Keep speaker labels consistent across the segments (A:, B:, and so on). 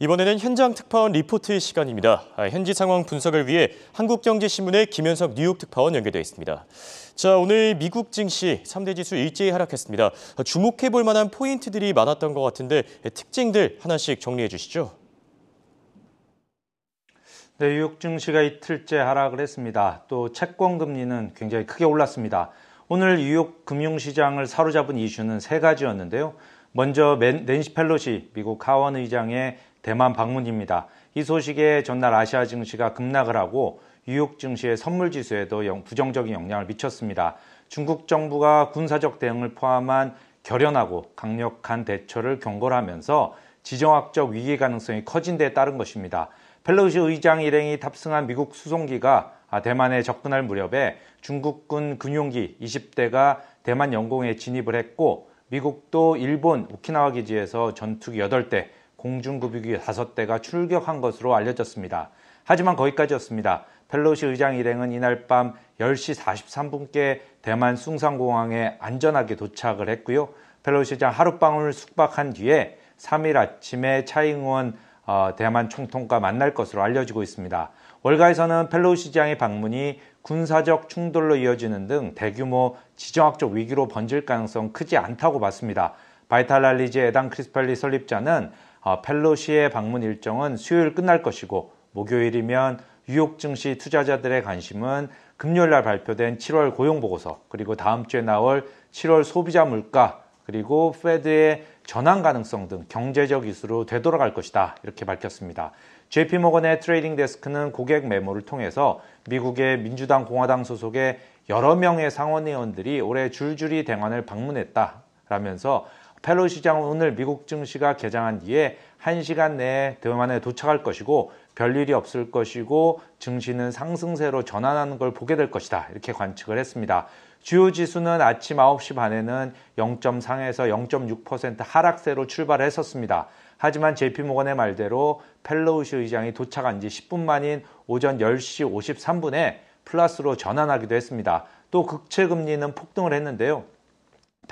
A: 이번에는 현장 특파원 리포트 의 시간입니다. 아, 현지 상황 분석을 위해 한국경제신문의 김현석 뉴욕 특파원 연결돼 있습니다. 자, 오늘 미국 증시 3대 지수 일제히 하락했습니다. 아, 주목해 볼 만한 포인트들이 많았던 것 같은데 특징들 하나씩 정리해 주시죠. 네, 뉴욕 증시가 이틀째 하락을 했습니다. 또 채권 금리는 굉장히 크게 올랐습니다. 오늘 뉴욕 금융시장을 사로잡은 이슈는 세 가지였는데요. 먼저 맨, 낸시 펠로시 미국 하원 의장의 대만 방문입니다. 이 소식에 전날 아시아 증시가 급락을 하고 뉴욕 증시의 선물 지수에도 부정적인 영향을 미쳤습니다. 중국 정부가 군사적 대응을 포함한 결연하고 강력한 대처를 경고하면서 지정학적 위기 가능성이 커진 데 따른 것입니다. 펠로시 의장 일행이 탑승한 미국 수송기가 아, 대만에 접근할 무렵에 중국군 군용기 20대가 대만 영공에 진입을 했고 미국도 일본 오키나와 기지에서 전투기 8대, 공중급유기 5대가 출격한 것으로 알려졌습니다. 하지만 거기까지였습니다. 펠로시 의장 일행은 이날 밤 10시 43분께 대만 숭상공항에 안전하게 도착을 했고요. 펠로시 의장 하룻밤을 숙박한 뒤에 3일 아침에 차잉원 어, 대만 총통과 만날 것으로 알려지고 있습니다. 월가에서는 펠로시 의장의 방문이 군사적 충돌로 이어지는 등 대규모 지정학적 위기로 번질 가능성 크지 않다고 봤습니다. 바이탈 랄리지 해당 크리스펠리 설립자는 어, 펠로시의 방문 일정은 수요일 끝날 것이고 목요일이면 뉴욕 증시 투자자들의 관심은 금요일 날 발표된 7월 고용 보고서 그리고 다음 주에 나올 7월 소비자 물가 그리고 페드의 전환 가능성 등 경제적 이슈로 되돌아갈 것이다 이렇게 밝혔습니다. JP 모건의 트레이딩 데스크는 고객 메모를 통해서 미국의 민주당 공화당 소속의 여러 명의 상원의원들이 올해 줄줄이 대관을 방문했다라면서 펠로시 장은 오늘 미국 증시가 개장한 뒤에 1시간 내에 대만에 도착할 것이고 별일이 없을 것이고 증시는 상승세로 전환하는 걸 보게 될 것이다. 이렇게 관측을 했습니다. 주요 지수는 아침 9시 반에는 0.3에서 0.6% 하락세로 출발했었습니다. 하지만 JP모건의 말대로 펠로우시 의장이 도착한 지 10분 만인 오전 10시 53분에 플러스로 전환하기도 했습니다. 또 극채 금리는 폭등을 했는데요.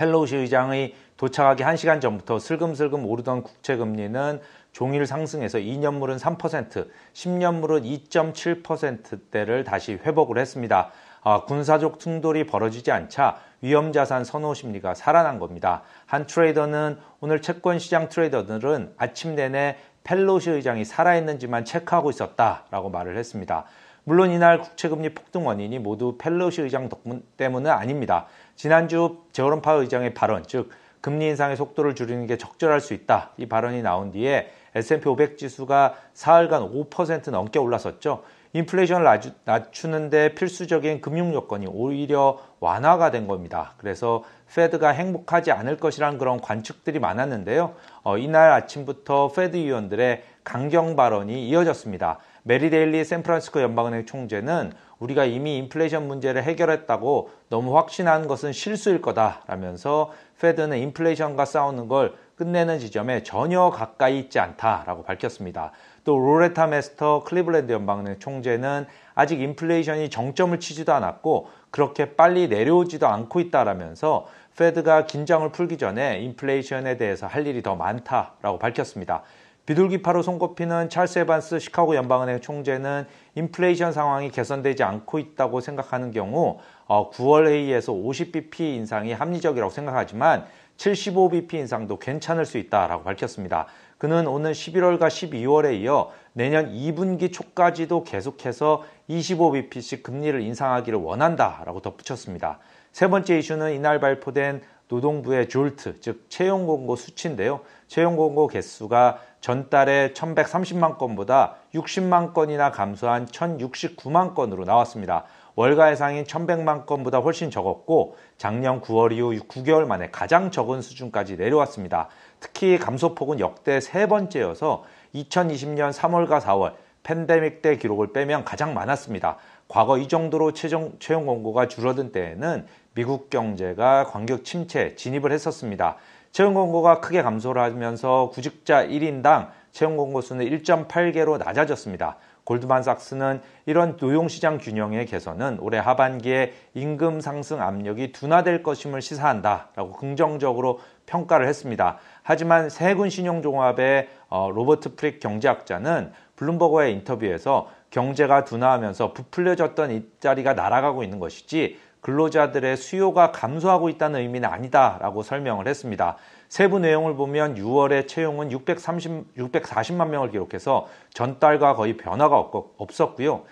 A: 펠로시 우 의장의 도착하기 1시간 전부터 슬금슬금 오르던 국채 금리는 종일 상승해서 2년물은 3%, 10년물은 2.7%대를 다시 회복을 했습니다. 아, 군사적 충돌이 벌어지지 않자 위험자산 선호 심리가 살아난 겁니다. 한 트레이더는 오늘 채권시장 트레이더들은 아침 내내 펠로시 의장이 살아있는지만 체크하고 있었다라고 말을 했습니다. 물론 이날 국채금리 폭등 원인이 모두 펠로시 의장 덕분 때문은 아닙니다. 지난주 제롬 파 의장의 발언, 즉 금리 인상의 속도를 줄이는 게 적절할 수 있다. 이 발언이 나온 뒤에 S&P 500 지수가 사흘간 5% 넘게 올라섰죠. 인플레이션을 낮추는데 필수적인 금융 요건이 오히려 완화가 된 겁니다. 그래서 페드가 행복하지 않을 것이란 그런 관측들이 많았는데요. 어, 이날 아침부터 페드 위원들의 강경 발언이 이어졌습니다. 메리데일리 샌프란시스코 연방은행 총재는 우리가 이미 인플레이션 문제를 해결했다고 너무 확신하는 것은 실수일 거다라면서 페드는 인플레이션과 싸우는 걸 끝내는 지점에 전혀 가까이 있지 않다라고 밝혔습니다. 또 로레타 메스터 클리블랜드 연방은행 총재는 아직 인플레이션이 정점을 치지도 않았고 그렇게 빨리 내려오지도 않고 있다라면서 페드가 긴장을 풀기 전에 인플레이션에 대해서 할 일이 더 많다라고 밝혔습니다. 비둘기파로 손꼽히는 찰스 에반스 시카고 연방은행 총재는 인플레이션 상황이 개선되지 않고 있다고 생각하는 경우 9월 어, 회의에서 50bp 인상이 합리적이라고 생각하지만 75bp 인상도 괜찮을 수 있다라고 밝혔습니다. 그는 오는 11월과 12월에 이어 내년 2분기 초까지도 계속해서 25bp씩 금리를 인상하기를 원한다라고 덧붙였습니다. 세 번째 이슈는 이날 발표된 노동부의 졸트, 즉 채용 공고 수치인데요. 채용 공고 개수가 전달에 1,130만 건보다 60만 건이나 감소한 1,069만 건으로 나왔습니다. 월가 예상인 1,100만 건보다 훨씬 적었고 작년 9월 이후 9개월 만에 가장 적은 수준까지 내려왔습니다. 특히 감소폭은 역대 세 번째여서 2020년 3월과 4월 팬데믹 때 기록을 빼면 가장 많았습니다. 과거 이 정도로 채용 공고가 줄어든 때에는 미국 경제가 관격 침체 진입을 했었습니다. 채용 공고가 크게 감소를 하면서 구직자 1인당 채용 공고 수는 1.8개로 낮아졌습니다. 골드만삭스는 이런 노용시장 균형의 개선은 올해 하반기에 임금 상승 압력이 둔화될 것임을 시사한다라고 긍정적으로 평가를 했습니다. 하지만 세군 신용종합의 어, 로버트 프릭 경제학자는 블룸버그의 인터뷰에서 경제가 둔화하면서 부풀려졌던 일자리가 날아가고 있는 것이지 근로자들의 수요가 감소하고 있다는 의미는 아니다라고 설명을 했습니다. 세부 내용을 보면 6월에 채용은 630, 640만 명을 기록해서 전달과 거의 변화가 없었고요.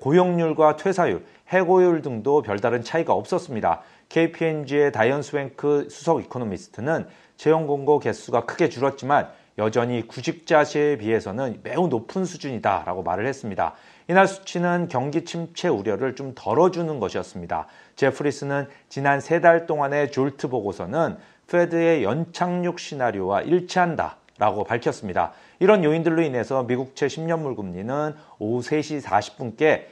A: 고용률과 퇴사율, 해고율 등도 별다른 차이가 없었습니다. KPMG의 다이언 스웬크 수석 이코노미스트는 채용 공고 개수가 크게 줄었지만 여전히 구직자 시에 비해서는 매우 높은 수준이다라고 말을 했습니다. 이날 수치는 경기 침체 우려를 좀 덜어주는 것이었습니다. 제프리스는 지난 세 달 동안의 졸트 보고서는 페드의 연착륙 시나리오와 일치한다. 라고 밝혔습니다. 이런 요인들로 인해서 미국채 10년물 금리는 오후 3시 40분께 1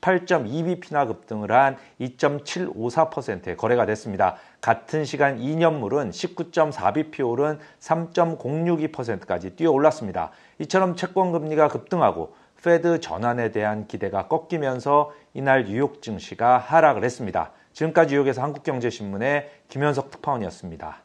A: 8 2 b 피나 급등을 한 2.754%에 거래가 됐습니다. 같은 시간 2년물은 1 9 4 b 피 오른 3.062%까지 뛰어 올랐습니다. 이처럼 채권 금리가 급등하고 페드 전환에 대한 기대가 꺾이면서 이날 뉴욕 증시가 하락을 했습니다. 지금까지 뉴욕에서 한국경제신문의 김현석 특파원이었습니다.